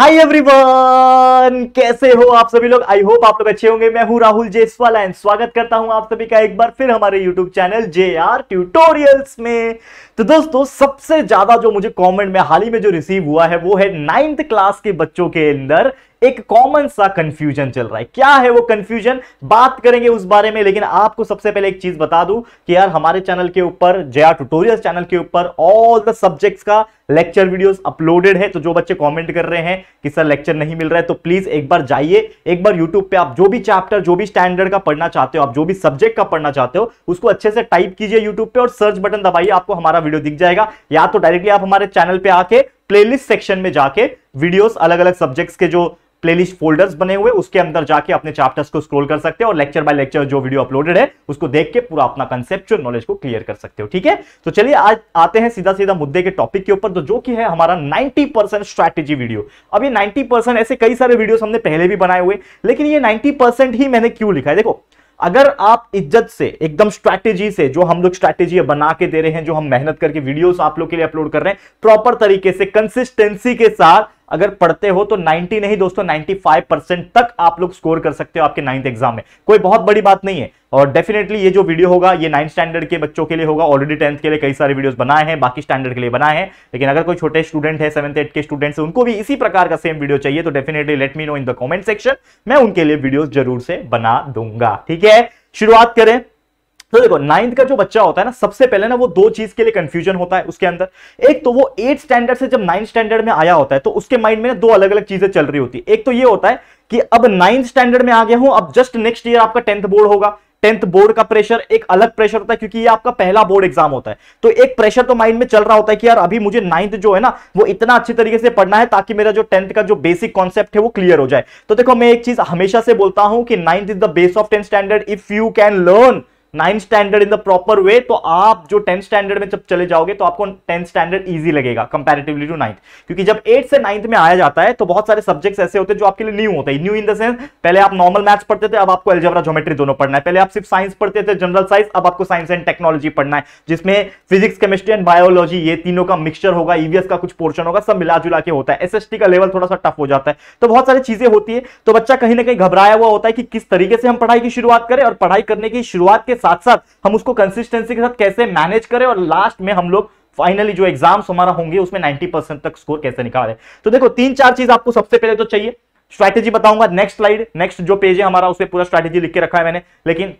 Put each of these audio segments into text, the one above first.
hi everyone कैसे हो आप सभी लोग आई होप आप लोग अच्छे होंगे मैं हूं राहुल जेसवाल एंड स्वागत करता हूं आप सभी का एक बार फिर हमारे YouTube channel J R tutorials में तो दोस्तों सबसे ज्यादा जो मुझे कमेंट में हाल ही में जो रिसीव हुआ है वो है नाइन्थ क्लास के बच्चों के अंदर एक कॉमन सा कंफ्यूजन चल रहा है क्या है वो कंफ्यूजन बात करेंगे उस बारे में लेकिन आपको सबसे पहले एक चीज बता दूं कि यार हमारे चैनल के ऊपर जया ट्यूटोरियल चैनल के ऊपर ऑल द सब्जेक्ट्स का लेक्चर वीडियोस अपलोडेड है तो जो बच्चे कमेंट कर रहे हैं कि सर लेक्चर नहीं मिल रहा है तो प्लीज एक बार जाइए एक बार यूट्यूब पे आप जो भी चैप्टर जो भी स्टैंडर्ड का पढ़ना चाहते हो आप जो भी सब्जेक्ट का पढ़ना चाहते हो उसको अच्छे से टाइप कीजिए यूट्यूब पे और सर्च बटन दबाइए आपको हमारा वीडियो दिख जाएगा या तो डायरेक्टली आप हमारे चैनल पे आके प्लेलिस्ट सेक्शन में जाके वीडियोस अलग अलग सब्जेक्ट्स के जो प्लेलिस्ट फोल्डर्स बने हुए उसके अंदर जाके अपने चैप्टर्स को स्क्रॉल कर सकते हो और लेक्चर बाय लेक्चर जो वीडियो अपलोडेड है उसको देख के पूरा अपना कंसेप्चुअल नॉलेज को क्लियर कर सकते हो ठीक है तो चलिए आज आते हैं सीधा सीधा मुद्दे के टॉपिक के ऊपर तो जो कि है हमारा 90% परसेंट स्ट्रैटेजी वीडियो अब ये नाइन्टी ऐसे कई सारे वीडियो हमने पहले भी बनाए हुए लेकिन ये नाइन्टी ही मैंने क्यों लिखा है देखो अगर आप इज्जत से एकदम स्ट्रैटेजी से जो हम लोग स्ट्रैटेजी बना के दे रहे हैं जो हम मेहनत करके वीडियोस आप लोग के लिए अपलोड कर रहे हैं प्रॉपर तरीके से कंसिस्टेंसी के साथ अगर पढ़ते हो तो 90 नहीं दोस्तों 95 परसेंट तक आप लोग स्कोर कर सकते हो आपके नाइन्थ एग्जाम में कोई बहुत बड़ी बात नहीं है और डेफिनेटली ये जो वीडियो होगा ये नाइन्थ स्टैंडर्ड के बच्चों के लिए होगा ऑलरेडी टेंथ के लिए कई सारे वीडियोस बनाए हैं बाकी स्टैंडर्ड के लिए बनाए हैं लेकिन अगर कोई छोटे स्टूडेंट है सेवंथ एट के है उनको भी इसी प्रकार का सेम वीडियो चाहिए तो definitely let me know in the comment section मैं उनके लिए वीडियो जरूर से बना दूंगा ठीक है शुरुआत करें तो देखो नाइन्थ का जो बच्चा होता है ना सबसे पहले ना वो दो चीज के लिए कंफ्यूजन होता है उसके अंदर एक तो वो एट स्टैंडर्ड से जब नाइन्थ स्टैंडर्ड में आया होता है तो उसके माइंड में ना दो अलग अलग चीजें चल रही होती है एक तो ये होता है कि अब नाइन्थ स्टैंडर्ड में आ गया हूं अब जस्ट नेक्स्ट ईयर आपका टेंथ बोर्ड होगा टेंथ बोर्ड का प्रेशर एक अलग प्रेशर होता है क्योंकि ये आपका पहला बोर्ड एग्जाम होता है तो एक प्रेशर तो माइंड में चल रहा होता है कि यार अभी मुझे नाइन्थ जो है ना वो इतना अच्छी तरीके से पढ़ना है ताकि मेरा जो टेंथ का जो बेसिक कॉन्सेप्ट है वो क्लियर हो जाए तो देखो मैं एक चीज हमेशा से बोलता हूं कि ninth is the base of tenth standard if you can learn nine standard in the proper way तो आप जो टेंथ स्टैंडर्ड में जब चले जाओगे तो आपको टेंथ स्टैंडर्ड इजी लगेगा कंपेरेटिवली टू नाइन्थ क्योंकि जब एट से नाइन्थ में आया जाता है तो बहुत सारे सब्जेक्ट्स ऐसे होते हैं जो आपके लिए न्यू होते हैं न्यू इन द सेंस पहले आप नॉर्मल मैथ्स पढ़ते थे अब आपको एल्जेब्रा ज्योमेट्री दोनों पढ़ना है पहले आप सिर्फ साइंस पढ़ते थे जनरल साइंस अब आपको साइंस एंड टेक्नोलॉजी पढ़ना है जिसमें फिजिक्स केमिस्ट्री एंड बायोलॉजी ये तीनों का मिक्सचर होगा ईवीएस का कुछ पोर्शन होगा सब मिला जुला के होता है टी का लेवल थोड़ा सा टफ हो जाता है तो बहुत सारी चीजें होती है तो बच्चा कहीं ना कहीं घबराया हुआ होता है कि किस तरीके से हम पढ़ाई की शुरुआत करें और पढ़ाई करने की शुरुआत के साथ साथ हम उसको कंसिस्टेंसी के साथ कैसे मैनेज करें और लास्ट में हम लोग फाइनली जो एग्जाम्स हमारा होंगे उसमें नाइनटी परसेंट तक स्कोर कैसे निकाले तो देखो तीन चार चीज आपको सबसे पहले तो चाहिए स्ट्रैटेजी बताऊंगा नेक्स्ट स्लाइड नेक्स्ट जो पेज है हमारा उसमें पूरा स्ट्रैटेजी लिख के रखा है मैंने लेकिन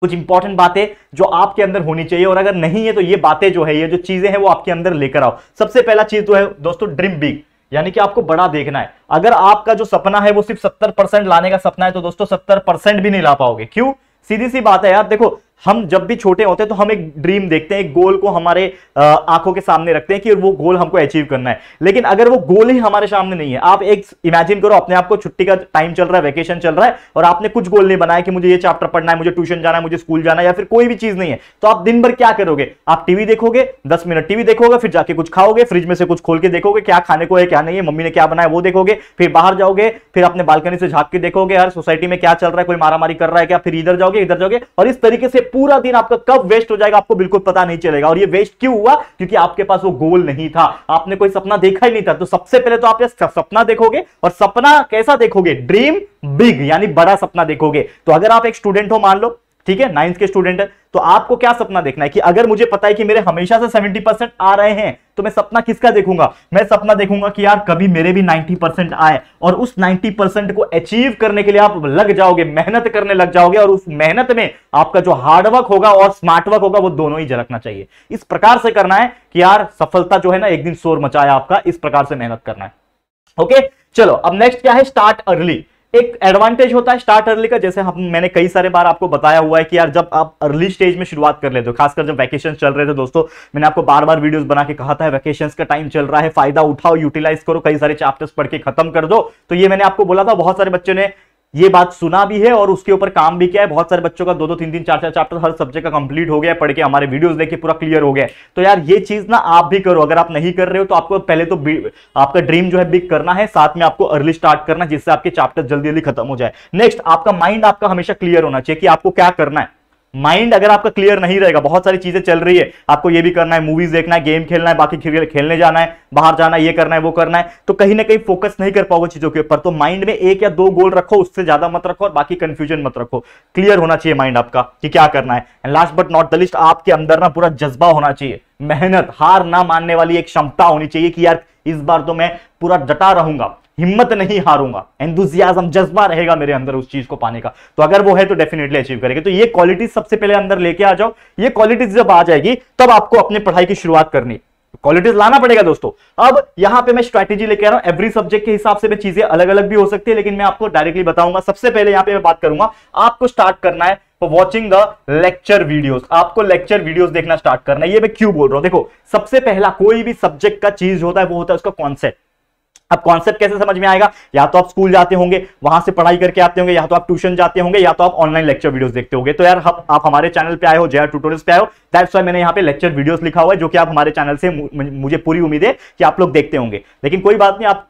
कुछ इंपॉर्टेंट बातें जो आपके अंदर होनी चाहिए और अगर नहीं है तो ये बातें जो है ये जो चीजें हैं वो आपके अंदर लेकर आओ सबसे पहला चीज जो तो है दोस्तों ड्रीम बिग यानी कि आपको बड़ा देखना है अगर आपका जो सपना है वो सिर्फ सत्तर परसेंट लाने का सपना है तो दोस्तों सत्तर परसेंट भी नहीं ला पाओगे क्यों सीधी सी बात है यार देखो हम जब भी छोटे होते हैं तो हम एक ड्रीम देखते हैं एक गोल को हमारे आंखों के सामने रखते हैं कि वो गोल हमको अचीव करना है लेकिन अगर वो गोल ही हमारे सामने नहीं है आप एक इमेजिन करो अपने आप को छुट्टी का टाइम चल रहा है वैकेशन चल रहा है और आपने कुछ गोल नहीं बनाया कि मुझे ये चैप्टर पढ़ना है मुझे ट्यूशन जाना है मुझे स्कूल जाना है या फिर कोई भी चीज नहीं है तो आप दिन भर क्या करोगे आप टीवी देखोगे दस मिनट टीवी देखोगे फिर जाके कुछ खाओगे फ्रिज में से कुछ खोल के देखोगे क्या खाने को है क्या नहीं है मम्मी ने क्या बनाया वो देखोगे फिर बाहर जाओगे फिर अपने बालकनी से झाक के देखोगे यार सोसाइटी में क्या चल रहा है कोई मारामारी कर रहा है क्या फिर इधर जाओगे इधर जाओगे और इस तरीके से पूरा दिन आपका कब वेस्ट हो जाएगा आपको बिल्कुल पता नहीं चलेगा और ये वेस्ट क्यों हुआ क्योंकि आपके पास वो गोल नहीं था आपने कोई सपना देखा ही नहीं था तो सबसे पहले तो आप सपना देखोगे और सपना कैसा देखोगे ड्रीम बिग यानी बड़ा सपना देखोगे तो अगर आप एक स्टूडेंट हो मान लो ठीक है नाइन्थ के स्टूडेंट है तो आपको क्या सपना देखना है कि अगर मुझे पता है कि मेरे हमेशा से 70 परसेंट आ रहे हैं तो मैं सपना किसका देखूंगा मैं सपना देखूंगा कि यार कभी मेरे भी 90 परसेंट आए और उस 90 परसेंट को अचीव करने के लिए आप लग जाओगे मेहनत करने लग जाओगे और उस मेहनत में आपका जो हार्डवर्क होगा और स्मार्ट वर्क होगा वो दोनों ही झलकना चाहिए इस प्रकार से करना है कि यार सफलता जो है ना एक दिन शोर मचाया आपका इस प्रकार से मेहनत करना है ओके चलो अब नेक्स्ट क्या है स्टार्ट अर्ली एक एडवांटेज होता है स्टार्ट अर्ली का जैसे हम मैंने कई सारे बार आपको बताया हुआ है कि यार जब आप अर्ली स्टेज में शुरुआत कर लेते हो खासकर जब वैकेशन चल रहे थे दोस्तों मैंने आपको बार बार वीडियोस बना के कहा था वैकेशन का टाइम चल रहा है फायदा उठाओ यूटिलाइज करो कई सारे चैप्टर्स पढ़ के खत्म कर दो तो ये मैंने आपको बोला था बहुत सारे बच्चों ने ये बात सुना भी है और उसके ऊपर काम भी किया है बहुत सारे बच्चों का दो दो तीन तीन चार चार चैप्टर हर सब्जेक्ट का कंप्लीट हो गया पढ़ के हमारे वीडियोस के पूरा क्लियर हो गया तो यार ये चीज ना आप भी करो अगर आप नहीं कर रहे हो तो आपको पहले तो आपका ड्रीम जो है बिग करना है साथ में आपको अर्ली स्टार्ट करना जिससे आपके चैप्टर जल्दी जल्दी खत्म हो जाए नेक्स्ट आपका माइंड आपका हमेशा क्लियर होना चाहिए कि आपको क्या करना है माइंड अगर आपका क्लियर नहीं रहेगा बहुत सारी चीजें चल रही है आपको ये भी करना है मूवीज देखना है गेम खेलना है बाकी खेलने जाना है बाहर जाना है ये करना है वो करना है तो कहीं ना कहीं फोकस नहीं कर पाओगे चीजों के ऊपर तो माइंड में एक या दो गोल रखो उससे ज्यादा मत रखो और बाकी कंफ्यूजन मत रखो क्लियर होना चाहिए माइंड आपका कि क्या करना है and last but not the list आपके अंदर ना पूरा जज्बा होना चाहिए मेहनत हार ना मानने वाली एक क्षमता होनी चाहिए कि यार इस बार तो मैं पूरा डटा रहूंगा हिम्मत नहीं हारूंगा एंथुजियाज्म जज्बा रहेगा मेरे अंदर उस चीज को पाने का तो अगर वो है तो डेफिनेटली अचीव करेंगे तो ये क्वालिटीज सबसे पहले अंदर लेके आ जाओ ये क्वालिटीज जब आ जाएगी तब आपको अपने पढ़ाई की शुरुआत करनी क्वालिटीज लाना पड़ेगा दोस्तों अब यहां पे मैं स्ट्रैटेजी लेके आ रहा हूं एवरी सब्जेक्ट के हिसाब से चीजें अलग अलग भी हो सकती है लेकिन मैं आपको डायरेक्टली बताऊंगा सबसे पहले यहां पे मैं बात करूंगा आपको स्टार्ट करना है वॉचिंग द लेक्चर वीडियो आपको लेक्चर वीडियो देखना स्टार्ट करना है ये मैं क्यों बोल रहा हूं देखो सबसे पहला कोई भी सब्जेक्ट का चीज होता है वो होता है उसका कॉन्सेप्ट अब कॉन्सेप्ट कैसे समझ में आएगा या तो आप स्कूल जाते होंगे वहां से पढ़ाई करके आते होंगे या तो आप ट्यूशन जाते होंगे या तो आप ऑनलाइन लेक्चर वीडियोस देखते होंगे तो यार हम आप हमारे चैनल पे आए हो जया ट्यूटोरियल्स पे आए हो दैट्स वाई मैंने यहाँ पे लेक्चर वीडियोस लिखा हुआ है जो कि आप हमारे चैनल से मुझे पूरी उम्मीद है कि आप लोग देखते होंगे लेकिन कोई बात नहीं आप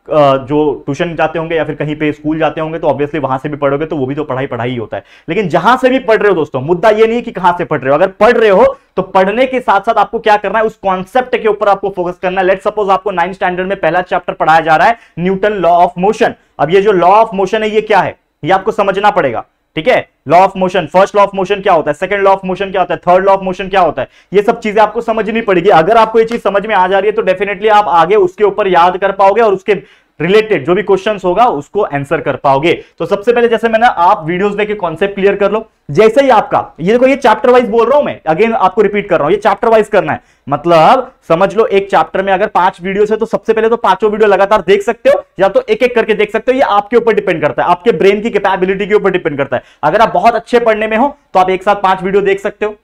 जो ट्यूशन जाते होंगे या फिर कहीं पे स्कूल जाते होंगे तो ऑब्वियसली वहां से भी पढ़ोगे तो वो भी तो पढ़ाई पढ़ाई ही होता है लेकिन जहां से भी पढ़ रहे हो दोस्तों मुद्दा ये नहीं कि कहां से पढ़ रहे हो अगर पढ़ रहे हो तो पढ़ने के साथ साथ आपको क्या करना है उस कॉन्सेप्ट के ऊपर आपको फोकस करना है लेट सपोज आपको नाइन स्टैंडर्ड में पहला चैप्टर पढ़ाया जा रहा है न्यूटन लॉ ऑफ मोशन अब ये जो लॉ ऑफ मोशन है ये क्या है ये आपको समझना पड़ेगा ठीक है law of motion first law of motion क्या होता है सेकंड लॉ ऑफ मोशन क्या होता है थर्ड लॉ ऑफ मोशन क्या होता है ये सब चीजें आपको समझनी पड़ेगी अगर आपको ये चीज समझ में आ जा रही है तो डेफिनेटली आप आगे उसके ऊपर याद कर पाओगे और उसके रिलेटेड जो भी क्वेश्चन होगा उसको आंसर कर पाओगे तो सबसे पहले जैसे मैंने आप वीडियोस देखे कॉन्सेप्ट क्लियर कर लो जैसे ही आपका ये देखो ये चैप्टर वाइज बोल रहा हूं मैं अगेन आपको रिपीट कर रहा हूं ये चैप्टर वाइज करना है मतलब समझ लो एक चैप्टर में अगर पांच वीडियोस है तो सबसे पहले तो पांचों वीडियो लगातार देख सकते हो या तो एक एक करके देख सकते हो ये आपके ऊपर डिपेंड करता है आपके ब्रेन की कैपेबिलिटी के ऊपर डिपेंड करता है अगर आप बहुत अच्छे पढ़ने में हो तो आप एक साथ पांच वीडियो देख सकते हो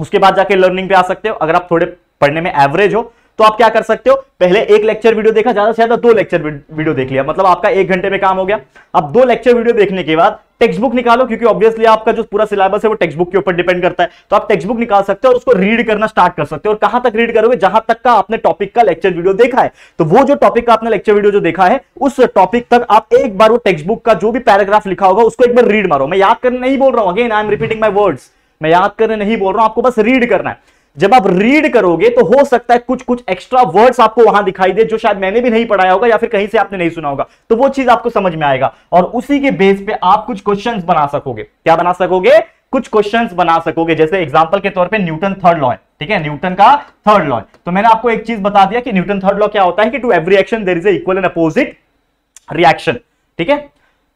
उसके बाद जाके लर्निंग पे आ सकते हो अगर आप थोड़े पढ़ने में एवरेज हो तो आप क्या कर सकते हो पहले एक लेक्चर वीडियो देखा ज्यादा से ज्यादा दो लेक्चर वीडियो देख लिया मतलब आपका एक घंटे में काम हो गया अब दो लेक्चर वीडियो देखने के बाद टेक्स्ट बुक निकालो क्योंकि ऑब्वियसली आपका जो पूरा सिलेबस है वो टेक्स्ट बुक के ऊपर डिपेंड करता है तो आप टेक्स्ट बुक निकाल सकते हो और उसको रीड करना स्टार्ट कर सकते हो और कहां तक रीड करोगे जहां तक का आपने टॉपिक का लेक्चर वीडियो देखा है तो वो जो टॉपिक का आपने लेक्चर वीडियो जो देखा है उस टॉपिक तक आप एक बार वो टेक्स्ट बुक का जो भी पैराग्राफ लिखा होगा उसको एक बार रीड मारो मैं याद करने नहीं बोल रहा हूं again I am repeating my words मैं याद करने नहीं बोल रहा हूं आपको बस रीड करना है जब आप रीड करोगे तो हो सकता है कुछ कुछ एक्स्ट्रा वर्ड्स आपको वहां दिखाई दे जो शायद मैंने भी नहीं पढ़ाया होगा या फिर कहीं से आपने नहीं सुना होगा तो वो चीज आपको समझ में आएगा और उसी के बेस पे आप कुछ क्वेश्चंस बना सकोगे क्या बना सकोगे कुछ क्वेश्चंस बना सकोगे जैसे एग्जाम्पल के तौर पर न्यूटन थर्ड लॉ ठीक है न्यूटन का थर्ड लॉ तो मैंने आपको एक चीज बता दिया कि न्यूटन थर्ड लॉ क्या होता है कि to every action there is equal and opposite reaction ठीक है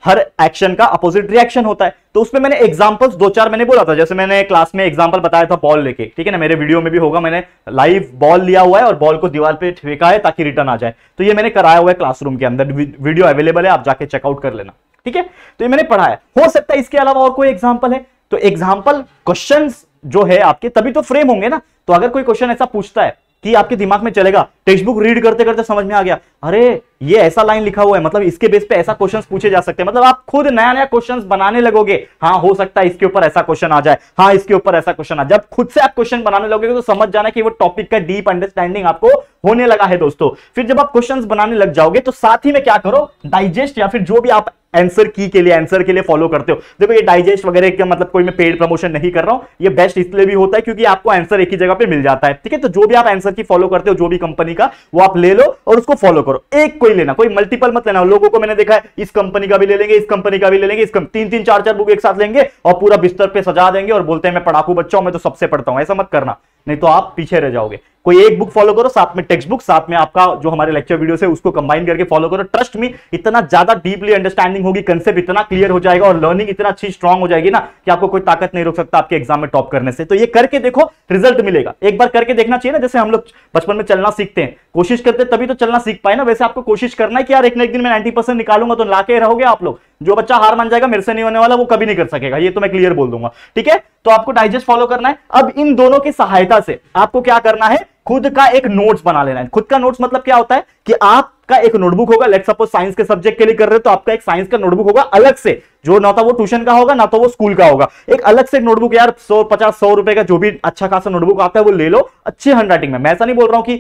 हर एक्शन का अपोजिट रिएक्शन होता है तो उसमें मैंने एग्जांपल्स दो चार मैंने बोला था जैसे मैंने क्लास में एग्जाम्पल बताया था बॉल लेके ठीक है ना मेरे वीडियो में भी होगा मैंने लाइव बॉल लिया हुआ है और बॉल को दीवार पे फेंका है ताकि रिटर्न आ जाए तो ये मैंने कराया हुआ है क्लासरूम के अंदर वीडियो अवेलेबल है आप जाके चेकआउट कर लेना ठीक है तो ये मैंने पढ़ाया हो सकता है इसके अलावा और कोई एग्जाम्पल है तो एग्जाम्पल क्वेश्चन जो है आपके तभी तो फ्रेम होंगे ना तो अगर कोई क्वेश्चन ऐसा पूछता है कि आपके दिमाग में चलेगा टेक्स्ट बुक रीड करते करते समझ में आ गया अरे ये ऐसा लाइन लिखा हुआ है मतलब इसके बेस पे ऐसा क्वेश्चंस पूछे जा सकते हैं मतलब आप खुद नया नया क्वेश्चंस बनाने लगोगे हाँ हो सकता है इसके ऊपर ऐसा क्वेश्चन आ जाए हाँ इसके ऊपर ऐसा क्वेश्चन आ जब खुद से आप क्वेश्चन बनाने लगोगे तो समझ जाना कि वो टॉपिक का डीप अंडरस्टैंडिंग आपको होने लगा है दोस्तों फिर जब आप क्वेश्चन बनाने लग जाओगे तो साथ ही में क्या करो डाइजेस्ट या फिर जो भी आप आंसर की के लिए आंसर के लिए फॉलो करते हो देखो ये डाइजेस्ट वगैरह का मतलब कोई मैं पेड प्रमोशन नहीं कर रहा हूं ये बेस्ट इसलिए भी होता है क्योंकि आपको आंसर एक ही जगह पे मिल जाता है ठीक है तो जो भी आप आंसर की फॉलो करते हो जो भी कंपनी का वो आप ले लो और उसको फॉलो करो एक कोई लेना कोई मल्टीपल मत लेना लोगों को मैंने देखा है इस कंपनी का भी ले लेंगे इस कंपनी का भी ले लेंगे इस तीन तीन चार चार बुक एक साथ लेंगे और पूरा बिस्तर पर सजा देंगे और बोलते हैं मैं पढ़ाकू बच्चा हूं मैं तो सबसे पढ़ता हूं ऐसा मत करना नहीं तो आप पीछे रह जाओगे कोई एक बुक फॉलो करो साथ में टेक्स्ट बुक साथ में आपका जो हमारे लेक्चर वीडियो है उसको कंबाइन करके फॉलो करो ट्रस्ट में इतना ज्यादा डीपली अंडरस्टैंडिंग होगी कंसेप्ट इतना क्लियर हो जाएगा और लर्निंग इतना अच्छी स्ट्रांग हो जाएगी ना कि आपको कोई ताकत नहीं रोक सकता आपके एग्जाम में टॉप करने से तो ये करके देखो रिजल्ट मिलेगा एक बार करके देखना चाहिए ना जैसे हम लोग बचपन में चलना सीखते हैं कोशिश करते तभी तो चलना सीख पाए ना वैसे आपको कोशिश करना है कि यार एक ना एक दिन मैं नाइन्टी परसेंट निकालूंगा तो लाके रहोगे आप लोग जो बच्चा हार मान जाएगा मेरे से नहीं होने वाला वो कभी नहीं कर सकेगा ये तो मैं क्लियर बोल दूंगा ठीक है तो आपको डाइजेस्ट फॉलो करना है अब इन दोनों की सहायता से आपको क्या करना है खुद का एक नोट्स बना लेना है खुद का नोट्स मतलब क्या होता है कि आप आपका एक नोटबुक होगा लेट सपोज साइंस के सब्जेक्ट के लिए कर रहे हो तो आपका एक साइंस का नोटबुक होगा अलग से जो ना तो वो ट्यूशन का होगा ना तो वो स्कूल का होगा एक अलग से नोटबुक यार सौ पचास सौ रुपए का जो भी अच्छा खासा नोटबुक आता है वो ले लो अच्छी हैंडराइटिंग में मैं ऐसा नहीं बोल रहा हूँ कि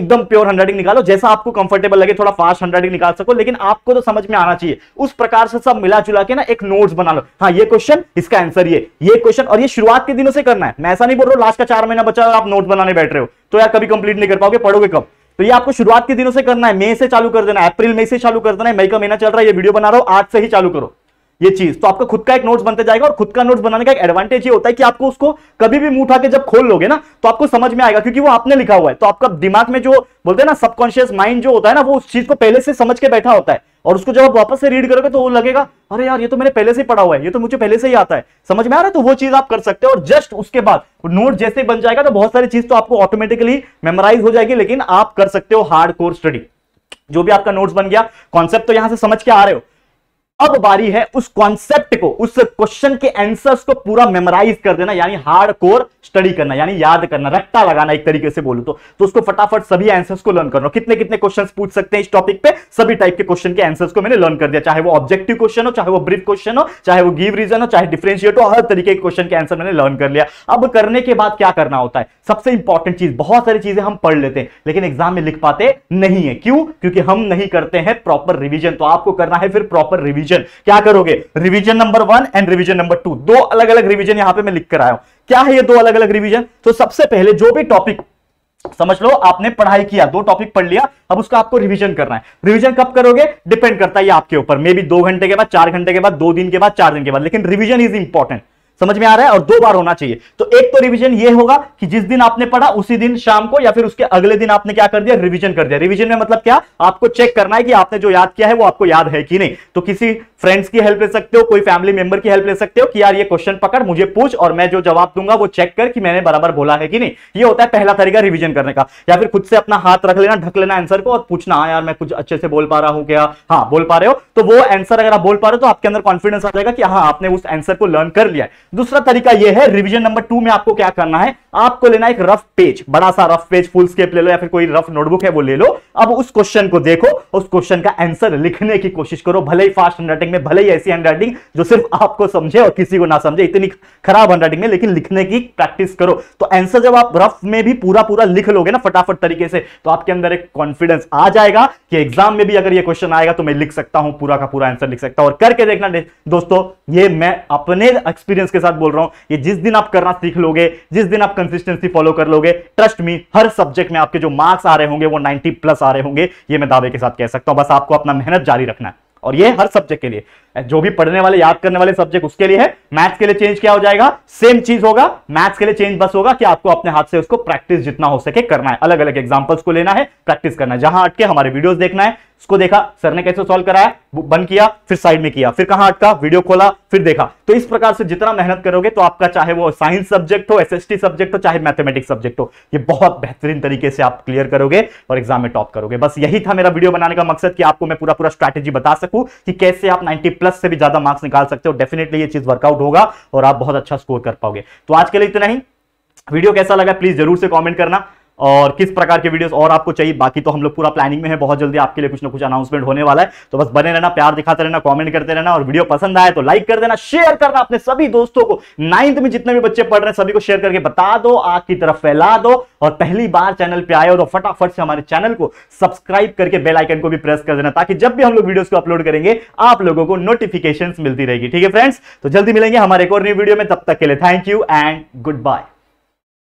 एकदम प्योर हैंडराइटिंग निकालो जैसा आपको कंफर्टेबल लगे थोड़ा फास्ट हैंडराइटिंग निकाल सको लेकिन आपको तो समझ में आना चाहिए उस प्रकार से सब मिला जुला के ना एक नोट्स बना लो हाँ ये क्वेश्चन इसका आंसर ये ये क्वेश्चन और ये शुरुआत के दिनों से करना है मैं ऐसा नहीं बोल रहा हूँ लास्ट का चार महीना बचा आप नोट बनाने बैठ रहे हो तो यार कभी कंप्लीट नहीं कर पाओगे पढ़ोगे कब तो ये आपको शुरुआत के दिनों से करना है मई से चालू कर देना अप्रैल मई से चालू कर देना है मई का महीना चल रहा है ये वीडियो बना रहा हूं आज से ही चालू करो ये चीज तो आपका खुद का एक नोट्स बनते जाएगा और खुद का नोट्स बनाने का एक एडवांटेज ये होता है कि आपको उसको कभी भी मुंह उठा के जब खोल लोगे ना तो आपको समझ में आएगा क्योंकि वो आपने लिखा हुआ है तो आपका दिमाग में जो बोलते हैं ना सबकॉन्शियस माइंड जो होता है ना वो उस चीज को पहले से समझ के बैठा होता है और उसको जब आप वापस से रीड करोगे तो वो लगेगा अरे यार ये तो मैंने पहले से पढ़ा हुआ है ये तो मुझे पहले से ही आता है समझ में आ रहा है तो वो चीज आप कर सकते हो और जस्ट उसके बाद नोट जैसे बन जाएगा तो बहुत सारी चीज तो आपको ऑटोमेटिकली मेमोराइज हो जाएगी लेकिन आप कर सकते हो हार्ड कोर स्टडी जो भी आपका नोट्स बन गया कॉन्सेप्ट तो यहां से समझ के आ रहे हो अब बारी है उस कॉन्सेप्ट को उस क्वेश्चन के आंसर्स को पूरा मेमोराइज कर देना यानी हार्ड कोर स्टडी करना यानी याद करना रट्टा लगाना एक तरीके से बोलू तो, तो उसको फटाफट सभी आंसर्स को लर्न करना कितने कितने क्वेश्चंस पूछ सकते हैं इस टॉपिक पे सभी टाइप के क्वेश्चन के आंसर्स को मैंने लर्न कर दिया चाहे वो ऑब्जेक्टिव क्वेश्चन हो चाहे वो ब्रीफ क्वेश्चन हो चाहे वो गिव रीजन हो चाहे डिफ्रेंशिएट हो हर तरीके के क्वेश्चन के आंसर मैंने लर्न कर लिया अब करने के बाद क्या करना होता है सबसे इंपॉर्टेंट चीज बहुत सारी चीजें हम पढ़ लेते हैं लेकिन एग्जाम में लिख पाते नहीं है क्यों क्योंकि हम नहीं करते हैं प्रॉपर रिविजन तो आपको करना है फिर प्रॉपर रिविजन रिवीजन क्या करोगे revision number one and revision number two दो अलग अलग रिवीजन यहां पे मैं लिख कर आया हूं क्या है ये दो अलग अलग रिवीजन तो सबसे पहले जो भी टॉपिक समझ लो आपने पढ़ाई किया दो टॉपिक पढ़ लिया अब उसका आपको रिवीजन करना है रिवीजन कब करोगे डिपेंड करता है ये आपके ऊपर मे बी दो घंटे के बाद चार घंटे के बाद दो दिन के बाद चार दिन के बाद लेकिन रिवीजन इज इंपॉर्टेंट समझ में आ रहा है और दो बार होना चाहिए तो एक तो रिवीजन ये होगा कि जिस दिन आपने पढ़ा उसी दिन शाम को या फिर उसके अगले दिन आपने क्या कर दिया रिवीजन कर दिया रिवीजन में मतलब क्या आपको चेक करना है कि आपने जो याद किया है वो आपको याद है कि नहीं तो किसी फ्रेंड्स की हेल्प ले सकते हो कोई फैमिली मेंबर की हेल्प ले सकते हो कि यार ये क्वेश्चन पकड़ मुझे पूछ और मैं जो जवाब दूंगा वो चेक कर कि मैंने बराबर बोला है कि नहीं ये होता है पहला तरीका रिवीजन करने का या फिर खुद से अपना हाथ रख लेना ढक लेना आंसर को और पूछना हाँ यार मैं कुछ अच्छे से बोल पा रहा हूँ क्या हाँ बोल पा रहे हो तो वो आंसर अगर आप बोल पा रहे हो तो आपके अंदर कॉन्फिडेंस आ जाएगा कि हाँ आपने उस आंसर को लर्न कर लिया दूसरा तरीका यह है रिवीजन नंबर टू में आपको क्या करना है आपको लेना एक रफ पेज बड़ा सा रफ पेज फुल स्केप ले लो या फिर कोई रफ नोटबुक है वो ले लो अब उस क्वेश्चन को देखो उस क्वेश्चन का आंसर लिखने की कोशिश करो भले ही फास्ट हैंडराइटिंग में भले ही ऐसी हैंडराइटिंग जो सिर्फ आपको समझे और किसी को ना समझे इतनी खराब हैंडराइटिंग में लेकिन लिखने की प्रैक्टिस करो तो आंसर जब आप रफ में भी पूरा पूरा लिख लोगे ना फटाफट तरीके से तो आपके अंदर एक कॉन्फिडेंस आ जाएगा कि एग्जाम में भी अगर ये क्वेश्चन आएगा तो मैं लिख सकता हूं पूरा का पूरा आंसर लिख सकता हूं और करके देखना दोस्तों ये मैं अपने एक्सपीरियंस के साथ बोल रहा हूं ये जिस दिन आप करना सीख लोगे जिस दिन आप कंसिस्टेंसी फॉलो कर लोगे ट्रस्ट मी हर सब्जेक्ट में आपके जो मार्क्स आ रहे होंगे वो नाइनटी प्लस आ रहे होंगे ये मैं दावे के साथ कह सकता हूं बस आपको अपना मेहनत जारी रखना है और ये हर सब्जेक्ट के लिए जो भी पढ़ने वाले याद करने वाले सब्जेक्ट उसके लिए है मैथ्स के लिए चेंज क्या हो जाएगा सेम चीज होगा मैथ्स के लिए चेंज बस होगा कि आपको अपने हाथ से उसको प्रैक्टिस जितना हो सके करना है अलग अलग एग्जांपल्स को लेना है प्रैक्टिस करना है जहां अटके हमारे वीडियोस देखना है इसको देखा सर ने कैसे सॉल्व कराया बंद किया फिर साइड में किया फिर कहां अटका वीडियो खोला फिर देखा तो इस प्रकार से जितना मेहनत करोगे तो आपका चाहे वो साइंस सब्जेक्ट हो एसएसटी सब्जेक्ट हो चाहे मैथमेटिक्स सब्जेक्ट हो ये बहुत बेहतरीन तरीके से आप क्लियर करोगे और एग्जाम में टॉप करोगे बस यही था मेरा वीडियो बनाने का मकसद कि आपको मैं पूरा पूरा स्ट्रैटेजी बता सकूं कि कैसे आप नाइनटी प्लस से भी ज्यादा मार्क्स निकाल सकते हो डेफिनेटली ये चीज वर्कआउट होगा और आप बहुत अच्छा स्कोर कर पाओगे तो आज के लिए इतना ही वीडियो कैसा लगा प्लीज जरूर से कॉमेंट करना और किस प्रकार के वीडियोस और आपको चाहिए बाकी तो हम लोग पूरा प्लानिंग में है बहुत जल्दी आपके लिए कुछ ना कुछ अनाउंसमेंट होने वाला है तो बस बने रहना प्यार दिखाते रहना कमेंट करते रहना और वीडियो पसंद आए तो लाइक कर देना शेयर करना अपने सभी दोस्तों को नाइन्थ में जितने भी बच्चे पढ़ रहे हैं सभी को शेयर करके बता दो आग की तरफ फैला दो और पहली बार चैनल पर आए हो तो फटाफट से हमारे चैनल को सब्सक्राइब करके बेलाइकन को भी प्रेस कर देना ताकि जब भी हम लोग वीडियो को अपलोड करेंगे आप लोगों को नोटिफिकेशन मिलती रहेगी ठीक है फ्रेंड्स तो जल्दी मिलेंगे हमारे एक और न्यू वीडियो में तब तक के लिए thank you and good bye